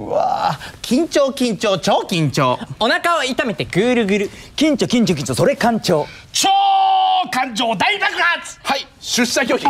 うわ緊張緊張超緊張お腹を痛めてぐるぐる緊張緊張緊張それ感情超感情大爆発はい出社拒否